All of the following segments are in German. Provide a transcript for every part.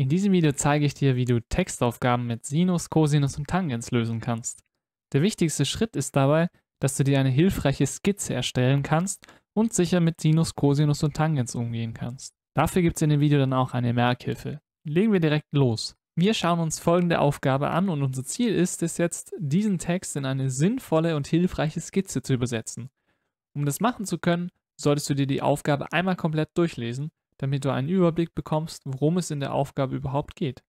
In diesem Video zeige ich dir, wie du Textaufgaben mit Sinus, Cosinus und Tangens lösen kannst. Der wichtigste Schritt ist dabei, dass du dir eine hilfreiche Skizze erstellen kannst und sicher mit Sinus, Cosinus und Tangens umgehen kannst. Dafür gibt es in dem Video dann auch eine Merkhilfe. Legen wir direkt los. Wir schauen uns folgende Aufgabe an und unser Ziel ist es jetzt, diesen Text in eine sinnvolle und hilfreiche Skizze zu übersetzen. Um das machen zu können, solltest du dir die Aufgabe einmal komplett durchlesen damit du einen Überblick bekommst, worum es in der Aufgabe überhaupt geht.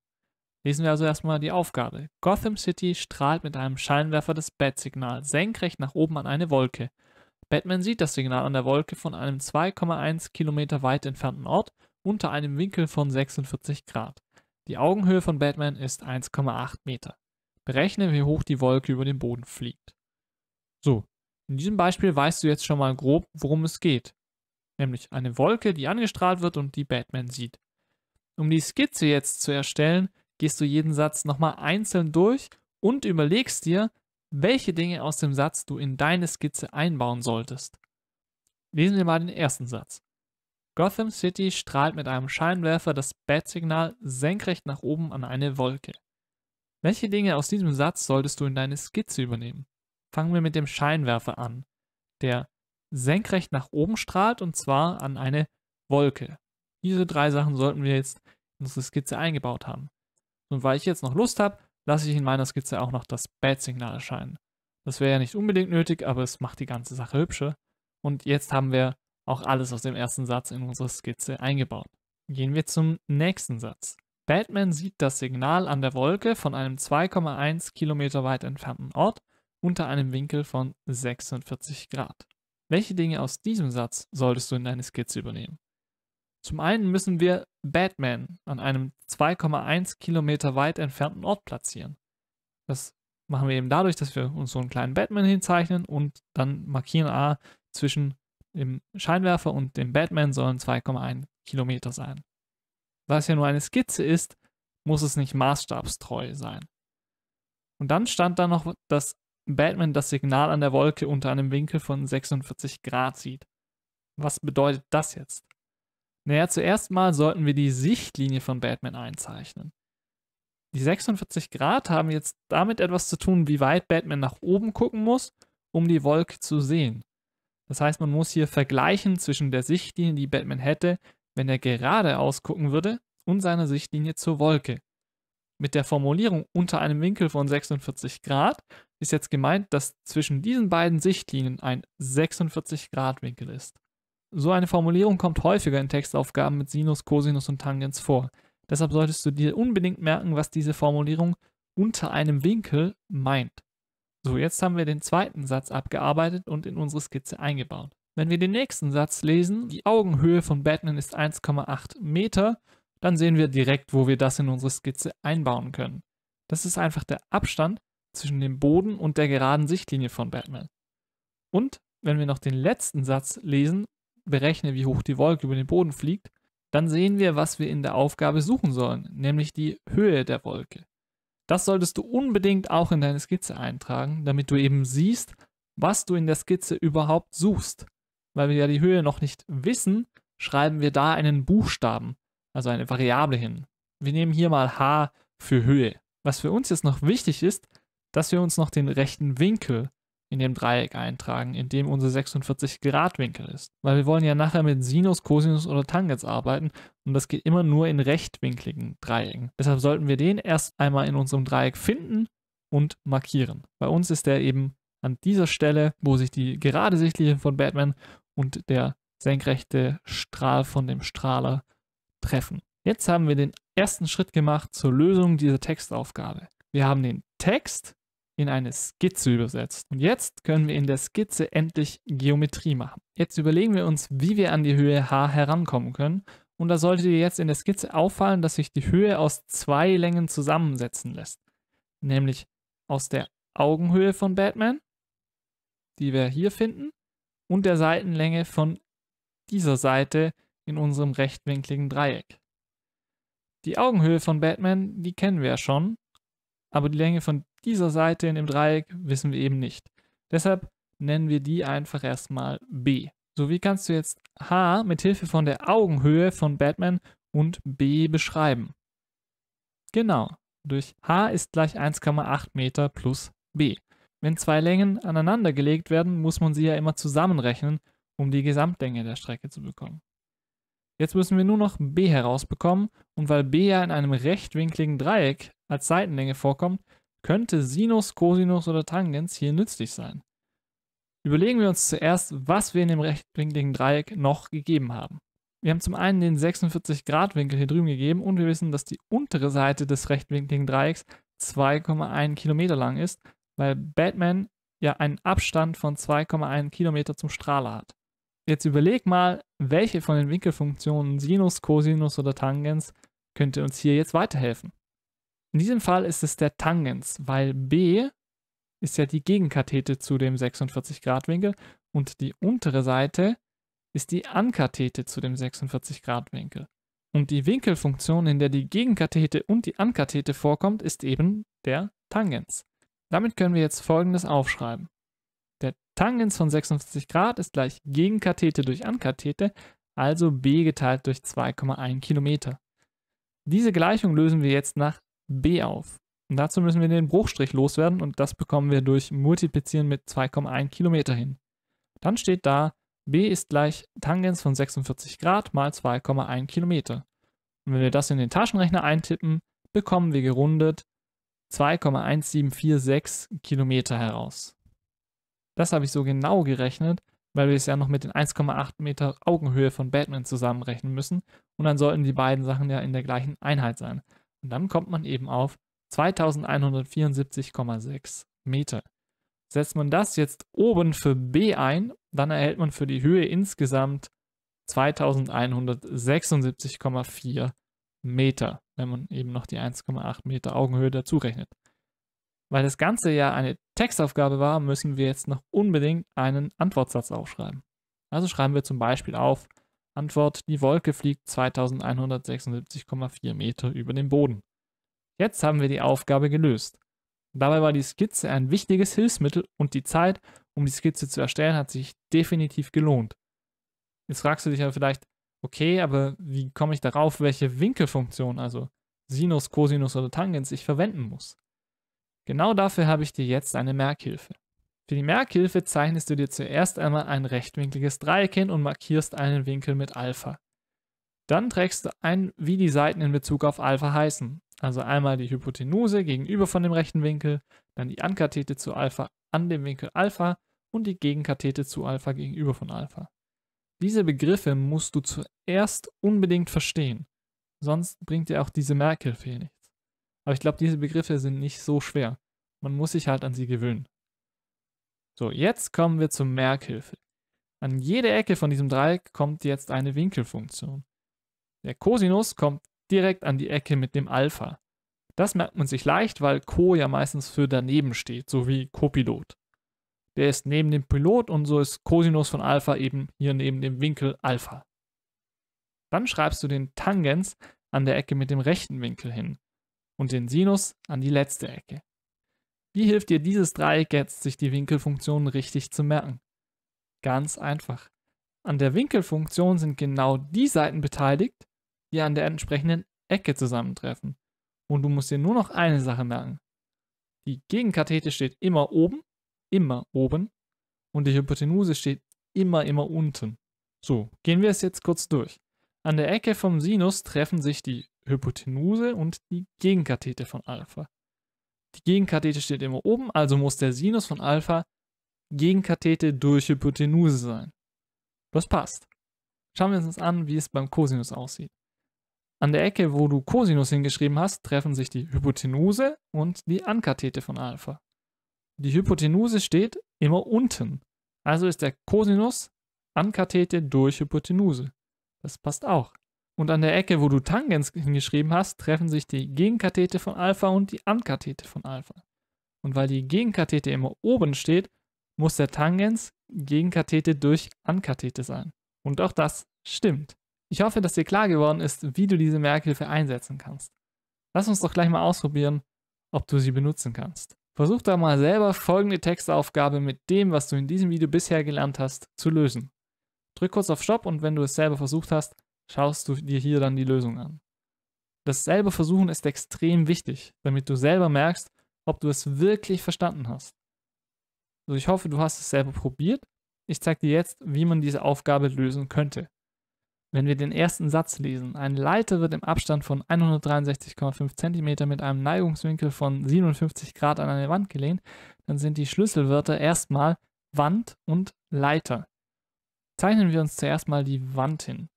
Lesen wir also erstmal die Aufgabe. Gotham City strahlt mit einem Scheinwerfer das Bat-Signal senkrecht nach oben an eine Wolke. Batman sieht das Signal an der Wolke von einem 2,1 Kilometer weit entfernten Ort unter einem Winkel von 46 Grad. Die Augenhöhe von Batman ist 1,8 Meter. Berechne, wie hoch die Wolke über den Boden fliegt. So, in diesem Beispiel weißt du jetzt schon mal grob, worum es geht nämlich eine Wolke, die angestrahlt wird und die Batman sieht. Um die Skizze jetzt zu erstellen, gehst du jeden Satz nochmal einzeln durch und überlegst dir, welche Dinge aus dem Satz du in deine Skizze einbauen solltest. Lesen wir mal den ersten Satz. Gotham City strahlt mit einem Scheinwerfer das Bat-Signal senkrecht nach oben an eine Wolke. Welche Dinge aus diesem Satz solltest du in deine Skizze übernehmen? Fangen wir mit dem Scheinwerfer an. Der senkrecht nach oben strahlt und zwar an eine Wolke. Diese drei Sachen sollten wir jetzt in unsere Skizze eingebaut haben. Und weil ich jetzt noch Lust habe, lasse ich in meiner Skizze auch noch das Bad-Signal erscheinen. Das wäre ja nicht unbedingt nötig, aber es macht die ganze Sache hübscher. Und jetzt haben wir auch alles aus dem ersten Satz in unsere Skizze eingebaut. Gehen wir zum nächsten Satz. Batman sieht das Signal an der Wolke von einem 2,1 Kilometer weit entfernten Ort unter einem Winkel von 46 Grad. Welche Dinge aus diesem Satz solltest du in deine Skizze übernehmen? Zum einen müssen wir Batman an einem 2,1 Kilometer weit entfernten Ort platzieren. Das machen wir eben dadurch, dass wir uns so einen kleinen Batman hinzeichnen und dann markieren, A ah, zwischen dem Scheinwerfer und dem Batman sollen 2,1 Kilometer sein. Da es ja nur eine Skizze ist, muss es nicht maßstabstreu sein. Und dann stand da noch, dass Batman das Signal an der Wolke unter einem Winkel von 46 Grad sieht. Was bedeutet das jetzt? Naja, zuerst mal sollten wir die Sichtlinie von Batman einzeichnen. Die 46 Grad haben jetzt damit etwas zu tun, wie weit Batman nach oben gucken muss, um die Wolke zu sehen. Das heißt, man muss hier vergleichen zwischen der Sichtlinie, die Batman hätte, wenn er geradeaus gucken würde, und seiner Sichtlinie zur Wolke. Mit der Formulierung unter einem Winkel von 46 Grad ist jetzt gemeint, dass zwischen diesen beiden Sichtlinien ein 46-Grad-Winkel ist. So eine Formulierung kommt häufiger in Textaufgaben mit Sinus, Cosinus und Tangens vor. Deshalb solltest du dir unbedingt merken, was diese Formulierung unter einem Winkel meint. So, jetzt haben wir den zweiten Satz abgearbeitet und in unsere Skizze eingebaut. Wenn wir den nächsten Satz lesen, die Augenhöhe von Batman ist 1,8 Meter, dann sehen wir direkt, wo wir das in unsere Skizze einbauen können. Das ist einfach der Abstand, zwischen dem Boden und der geraden Sichtlinie von Batman. Und wenn wir noch den letzten Satz lesen, berechne, wie hoch die Wolke über den Boden fliegt, dann sehen wir, was wir in der Aufgabe suchen sollen, nämlich die Höhe der Wolke. Das solltest du unbedingt auch in deine Skizze eintragen, damit du eben siehst, was du in der Skizze überhaupt suchst. Weil wir ja die Höhe noch nicht wissen, schreiben wir da einen Buchstaben, also eine Variable hin. Wir nehmen hier mal h für Höhe. Was für uns jetzt noch wichtig ist, dass wir uns noch den rechten Winkel in dem Dreieck eintragen, in dem unser 46-Grad-Winkel ist. Weil wir wollen ja nachher mit Sinus, Cosinus oder Tangens arbeiten und das geht immer nur in rechtwinkligen Dreiecken. Deshalb sollten wir den erst einmal in unserem Dreieck finden und markieren. Bei uns ist der eben an dieser Stelle, wo sich die gerade Sichtlinie von Batman und der senkrechte Strahl von dem Strahler treffen. Jetzt haben wir den ersten Schritt gemacht zur Lösung dieser Textaufgabe. Wir haben den Text in eine Skizze übersetzt. Und jetzt können wir in der Skizze endlich Geometrie machen. Jetzt überlegen wir uns, wie wir an die Höhe h herankommen können. Und da sollte dir jetzt in der Skizze auffallen, dass sich die Höhe aus zwei Längen zusammensetzen lässt. Nämlich aus der Augenhöhe von Batman, die wir hier finden, und der Seitenlänge von dieser Seite in unserem rechtwinkligen Dreieck. Die Augenhöhe von Batman, die kennen wir ja schon aber die Länge von dieser Seite in dem Dreieck wissen wir eben nicht. Deshalb nennen wir die einfach erstmal B. So, wie kannst du jetzt H mit Hilfe von der Augenhöhe von Batman und B beschreiben? Genau, durch H ist gleich 1,8 Meter plus B. Wenn zwei Längen aneinander gelegt werden, muss man sie ja immer zusammenrechnen, um die Gesamtlänge der Strecke zu bekommen. Jetzt müssen wir nur noch b herausbekommen und weil b ja in einem rechtwinkligen Dreieck als Seitenlänge vorkommt, könnte Sinus, Cosinus oder Tangens hier nützlich sein. Überlegen wir uns zuerst, was wir in dem rechtwinkligen Dreieck noch gegeben haben. Wir haben zum einen den 46-Grad-Winkel hier drüben gegeben und wir wissen, dass die untere Seite des rechtwinkligen Dreiecks 2,1 Kilometer lang ist, weil Batman ja einen Abstand von 2,1 Kilometer zum Strahler hat. Jetzt überleg mal, welche von den Winkelfunktionen Sinus, Cosinus oder Tangens könnte uns hier jetzt weiterhelfen. In diesem Fall ist es der Tangens, weil B ist ja die Gegenkathete zu dem 46 Grad Winkel und die untere Seite ist die Ankathete zu dem 46 Grad Winkel. Und die Winkelfunktion, in der die Gegenkathete und die Ankathete vorkommt, ist eben der Tangens. Damit können wir jetzt folgendes aufschreiben. Der Tangens von 46 Grad ist gleich Gegenkathete durch Ankathete, also b geteilt durch 2,1 Kilometer. Diese Gleichung lösen wir jetzt nach b auf. Und dazu müssen wir den Bruchstrich loswerden und das bekommen wir durch Multiplizieren mit 2,1 Kilometer hin. Dann steht da, b ist gleich Tangens von 46 Grad mal 2,1 Kilometer. Und wenn wir das in den Taschenrechner eintippen, bekommen wir gerundet 2,1746 Kilometer heraus. Das habe ich so genau gerechnet, weil wir es ja noch mit den 1,8 Meter Augenhöhe von Batman zusammenrechnen müssen und dann sollten die beiden Sachen ja in der gleichen Einheit sein. Und dann kommt man eben auf 2174,6 Meter. Setzt man das jetzt oben für B ein, dann erhält man für die Höhe insgesamt 2176,4 Meter, wenn man eben noch die 1,8 Meter Augenhöhe dazu rechnet. Weil das Ganze ja eine Textaufgabe war, müssen wir jetzt noch unbedingt einen Antwortsatz aufschreiben. Also schreiben wir zum Beispiel auf Antwort, die Wolke fliegt 2176,4 Meter über den Boden. Jetzt haben wir die Aufgabe gelöst. Dabei war die Skizze ein wichtiges Hilfsmittel und die Zeit, um die Skizze zu erstellen, hat sich definitiv gelohnt. Jetzt fragst du dich ja vielleicht, okay, aber wie komme ich darauf, welche Winkelfunktion, also Sinus, Cosinus oder Tangens, ich verwenden muss? Genau dafür habe ich dir jetzt eine Merkhilfe. Für die Merkhilfe zeichnest du dir zuerst einmal ein rechtwinkliges Dreieck hin und markierst einen Winkel mit Alpha. Dann trägst du ein, wie die Seiten in Bezug auf Alpha heißen. Also einmal die Hypotenuse gegenüber von dem rechten Winkel, dann die Ankathete zu Alpha an dem Winkel Alpha und die Gegenkathete zu Alpha gegenüber von Alpha. Diese Begriffe musst du zuerst unbedingt verstehen, sonst bringt dir auch diese Merkhilfe hier nichts. Aber ich glaube, diese Begriffe sind nicht so schwer. Man muss sich halt an sie gewöhnen. So, jetzt kommen wir zur Merkhilfe. An jede Ecke von diesem Dreieck kommt jetzt eine Winkelfunktion. Der Cosinus kommt direkt an die Ecke mit dem Alpha. Das merkt man sich leicht, weil Co ja meistens für daneben steht, so wie Copilot. Der ist neben dem Pilot und so ist Cosinus von Alpha eben hier neben dem Winkel Alpha. Dann schreibst du den Tangens an der Ecke mit dem rechten Winkel hin und den Sinus an die letzte Ecke. Wie hilft dir dieses Dreieck jetzt, sich die Winkelfunktion richtig zu merken? Ganz einfach. An der Winkelfunktion sind genau die Seiten beteiligt, die an der entsprechenden Ecke zusammentreffen. Und du musst dir nur noch eine Sache merken. Die Gegenkathete steht immer oben, immer oben und die Hypotenuse steht immer, immer unten. So, gehen wir es jetzt kurz durch. An der Ecke vom Sinus treffen sich die Hypotenuse und die Gegenkathete von Alpha. Die Gegenkathete steht immer oben, also muss der Sinus von Alpha Gegenkathete durch Hypotenuse sein. Das passt. Schauen wir uns an, wie es beim Cosinus aussieht. An der Ecke, wo du Cosinus hingeschrieben hast, treffen sich die Hypotenuse und die Ankathete von Alpha. Die Hypotenuse steht immer unten. Also ist der Cosinus Ankathete durch Hypotenuse. Das passt auch. Und an der Ecke, wo du Tangens hingeschrieben hast, treffen sich die Gegenkathete von Alpha und die Ankathete von Alpha. Und weil die Gegenkathete immer oben steht, muss der Tangens Gegenkathete durch Ankathete sein. Und auch das stimmt. Ich hoffe, dass dir klar geworden ist, wie du diese Merkhilfe einsetzen kannst. Lass uns doch gleich mal ausprobieren, ob du sie benutzen kannst. Versuch da mal selber folgende Textaufgabe mit dem, was du in diesem Video bisher gelernt hast, zu lösen. Drück kurz auf Stopp und wenn du es selber versucht hast, schaust du dir hier dann die Lösung an. Das selber versuchen ist extrem wichtig, damit du selber merkst, ob du es wirklich verstanden hast. Also ich hoffe, du hast es selber probiert. Ich zeige dir jetzt, wie man diese Aufgabe lösen könnte. Wenn wir den ersten Satz lesen, ein Leiter wird im Abstand von 163,5 cm mit einem Neigungswinkel von 57 Grad an eine Wand gelehnt, dann sind die Schlüsselwörter erstmal Wand und Leiter. Zeichnen wir uns zuerst mal die Wand hin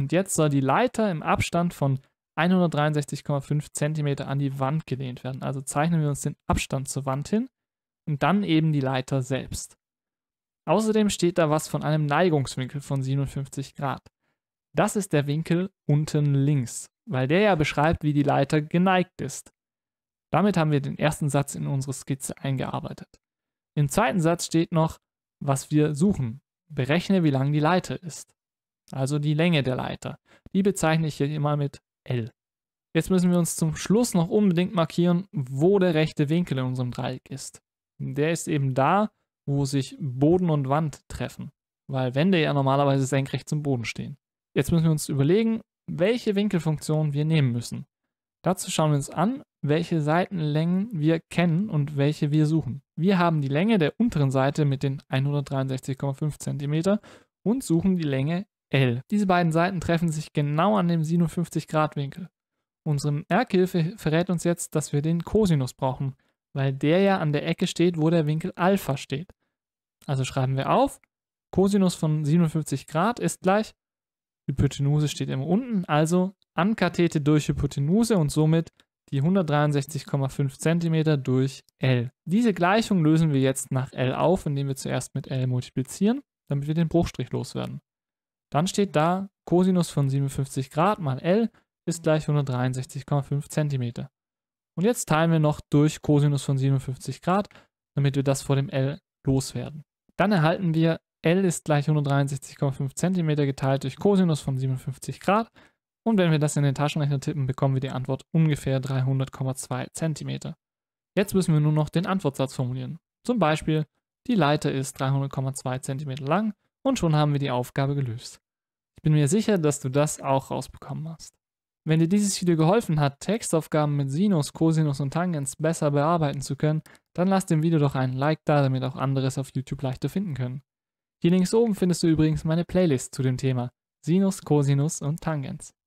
und jetzt soll die Leiter im Abstand von 163,5 cm an die Wand gelehnt werden. Also zeichnen wir uns den Abstand zur Wand hin und dann eben die Leiter selbst. Außerdem steht da was von einem Neigungswinkel von 57 Grad. Das ist der Winkel unten links, weil der ja beschreibt, wie die Leiter geneigt ist. Damit haben wir den ersten Satz in unsere Skizze eingearbeitet. Im zweiten Satz steht noch, was wir suchen. Berechne, wie lang die Leiter ist also die Länge der Leiter. Die bezeichne ich hier immer mit L. Jetzt müssen wir uns zum Schluss noch unbedingt markieren, wo der rechte Winkel in unserem Dreieck ist. Der ist eben da, wo sich Boden und Wand treffen, weil Wände ja normalerweise senkrecht zum Boden stehen. Jetzt müssen wir uns überlegen, welche Winkelfunktion wir nehmen müssen. Dazu schauen wir uns an, welche Seitenlängen wir kennen und welche wir suchen. Wir haben die Länge der unteren Seite mit den 163,5 cm und suchen die Länge L. Diese beiden Seiten treffen sich genau an dem 57-Grad-Winkel. Unsere Merkhilfe verrät uns jetzt, dass wir den Cosinus brauchen, weil der ja an der Ecke steht, wo der Winkel Alpha steht. Also schreiben wir auf, Cosinus von 57 Grad ist gleich, Hypotenuse steht immer unten, also Ankathete durch Hypotenuse und somit die 163,5 cm durch L. Diese Gleichung lösen wir jetzt nach L auf, indem wir zuerst mit L multiplizieren, damit wir den Bruchstrich loswerden. Dann steht da, Cosinus von 57 Grad mal L ist gleich 163,5 cm. Und jetzt teilen wir noch durch Cosinus von 57 Grad, damit wir das vor dem L loswerden. Dann erhalten wir L ist gleich 163,5 cm geteilt durch Cosinus von 57 Grad. Und wenn wir das in den Taschenrechner tippen, bekommen wir die Antwort ungefähr 300,2 cm. Jetzt müssen wir nur noch den Antwortsatz formulieren. Zum Beispiel, die Leiter ist 300,2 cm lang und schon haben wir die Aufgabe gelöst. Ich bin mir sicher, dass du das auch rausbekommen hast. Wenn dir dieses Video geholfen hat, Textaufgaben mit Sinus, Cosinus und Tangens besser bearbeiten zu können, dann lass dem Video doch einen Like da, damit auch andere es auf YouTube leichter finden können. Hier links oben findest du übrigens meine Playlist zu dem Thema Sinus, Cosinus und Tangens.